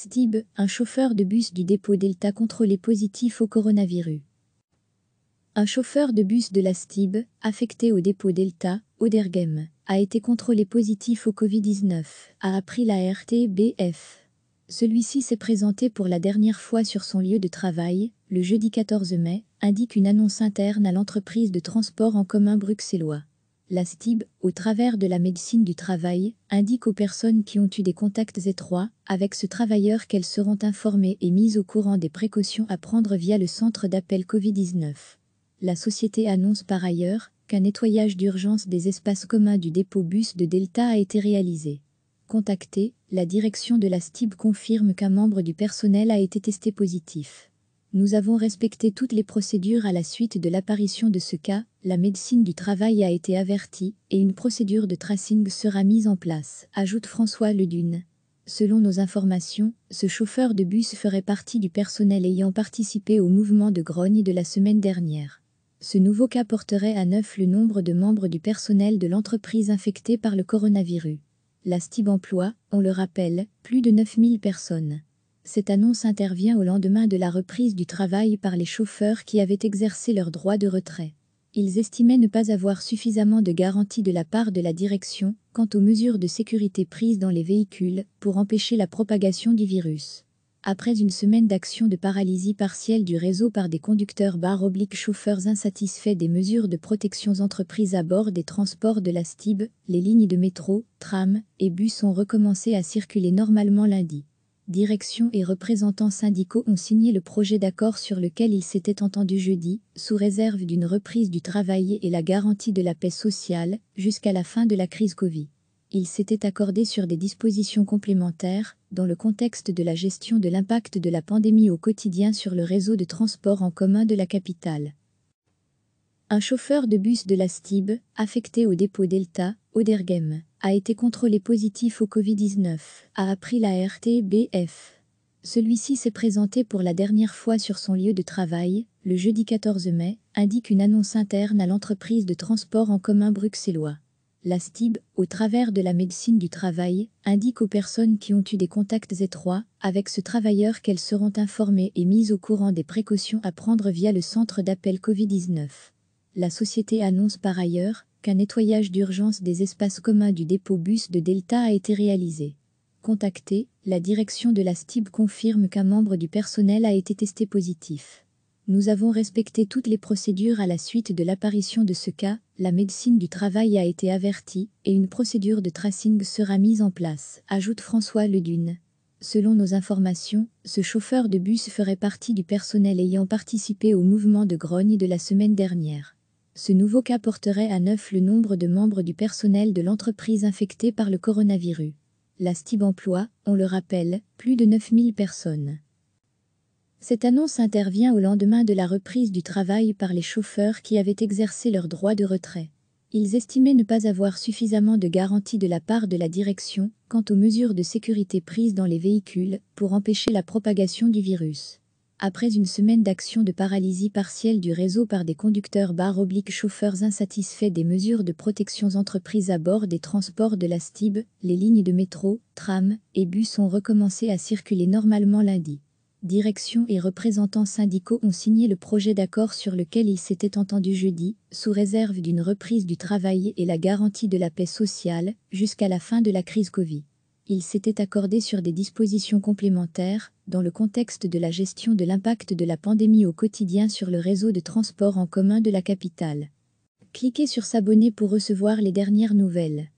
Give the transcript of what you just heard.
Stib, un chauffeur de bus du dépôt Delta contrôlé positif au coronavirus. Un chauffeur de bus de la Stib, affecté au dépôt Delta, Odergem, a été contrôlé positif au Covid-19, a appris la RTBF. Celui-ci s'est présenté pour la dernière fois sur son lieu de travail, le jeudi 14 mai, indique une annonce interne à l'entreprise de transport en commun bruxellois. La STIB, au travers de la médecine du travail, indique aux personnes qui ont eu des contacts étroits avec ce travailleur qu'elles seront informées et mises au courant des précautions à prendre via le centre d'appel Covid-19. La société annonce par ailleurs qu'un nettoyage d'urgence des espaces communs du dépôt bus de Delta a été réalisé. Contactée, la direction de la STIB confirme qu'un membre du personnel a été testé positif. Nous avons respecté toutes les procédures à la suite de l'apparition de ce cas, la médecine du travail a été avertie et une procédure de tracing sera mise en place, ajoute François Ledune. Selon nos informations, ce chauffeur de bus ferait partie du personnel ayant participé au mouvement de grogne de la semaine dernière. Ce nouveau cas porterait à neuf le nombre de membres du personnel de l'entreprise infectée par le coronavirus. La STIB emploie, on le rappelle, plus de 9000 personnes. Cette annonce intervient au lendemain de la reprise du travail par les chauffeurs qui avaient exercé leur droit de retrait. Ils estimaient ne pas avoir suffisamment de garanties de la part de la direction quant aux mesures de sécurité prises dans les véhicules pour empêcher la propagation du virus. Après une semaine d'action de paralysie partielle du réseau par des conducteurs barres obliques chauffeurs insatisfaits des mesures de protection entreprises à bord des transports de la STIB, les lignes de métro, tram et bus ont recommencé à circuler normalement lundi direction et représentants syndicaux ont signé le projet d'accord sur lequel ils s'étaient entendus jeudi, sous réserve d'une reprise du travail et la garantie de la paix sociale, jusqu'à la fin de la crise Covid. Ils s'étaient accordés sur des dispositions complémentaires, dans le contexte de la gestion de l'impact de la pandémie au quotidien sur le réseau de transport en commun de la capitale. Un chauffeur de bus de la STIB, affecté au dépôt Delta, a été contrôlé positif au Covid-19, a appris la RTBF. Celui-ci s'est présenté pour la dernière fois sur son lieu de travail, le jeudi 14 mai, indique une annonce interne à l'entreprise de transport en commun bruxellois. La STIB, au travers de la médecine du travail, indique aux personnes qui ont eu des contacts étroits avec ce travailleur qu'elles seront informées et mises au courant des précautions à prendre via le centre d'appel Covid-19. La société annonce par ailleurs qu'un nettoyage d'urgence des espaces communs du dépôt bus de Delta a été réalisé. Contacté, la direction de la STIB confirme qu'un membre du personnel a été testé positif. Nous avons respecté toutes les procédures à la suite de l'apparition de ce cas, la médecine du travail a été avertie et une procédure de tracing sera mise en place, ajoute François Ledune. Selon nos informations, ce chauffeur de bus ferait partie du personnel ayant participé au mouvement de grogne de la semaine dernière ce nouveau cas porterait à neuf le nombre de membres du personnel de l'entreprise infectée par le coronavirus. La STIB emploie, on le rappelle, plus de 9000 personnes. Cette annonce intervient au lendemain de la reprise du travail par les chauffeurs qui avaient exercé leur droit de retrait. Ils estimaient ne pas avoir suffisamment de garanties de la part de la direction quant aux mesures de sécurité prises dans les véhicules pour empêcher la propagation du virus. Après une semaine d'action de paralysie partielle du réseau par des conducteurs barres obliques chauffeurs insatisfaits des mesures de protection entreprises à bord des transports de la STIB, les lignes de métro, tram et bus ont recommencé à circuler normalement lundi. Direction et représentants syndicaux ont signé le projet d'accord sur lequel ils s'étaient entendus jeudi, sous réserve d'une reprise du travail et la garantie de la paix sociale, jusqu'à la fin de la crise Covid ils s'étaient accordés sur des dispositions complémentaires dans le contexte de la gestion de l'impact de la pandémie au quotidien sur le réseau de transport en commun de la capitale. Cliquez sur S'abonner pour recevoir les dernières nouvelles.